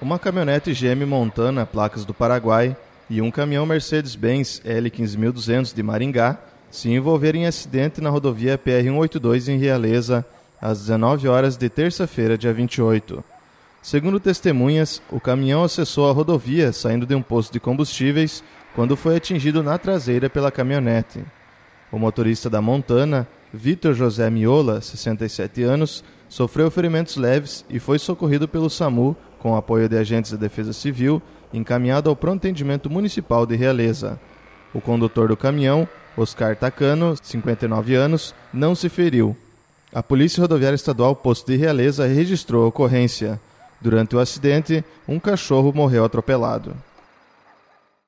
uma caminhonete GM Montana, placas do Paraguai, e um caminhão Mercedes-Benz L15200 de Maringá se envolveram em acidente na rodovia PR-182 em Realeza, às 19 horas de terça-feira, dia 28. Segundo testemunhas, o caminhão acessou a rodovia saindo de um posto de combustíveis quando foi atingido na traseira pela caminhonete. O motorista da Montana, Vitor José Miola, 67 anos, sofreu ferimentos leves e foi socorrido pelo SAMU com o apoio de agentes da Defesa Civil, encaminhado ao Pronto Atendimento Municipal de Realeza. O condutor do caminhão, Oscar Tacano, 59 anos, não se feriu. A Polícia Rodoviária Estadual Posto de Realeza registrou a ocorrência. Durante o acidente, um cachorro morreu atropelado.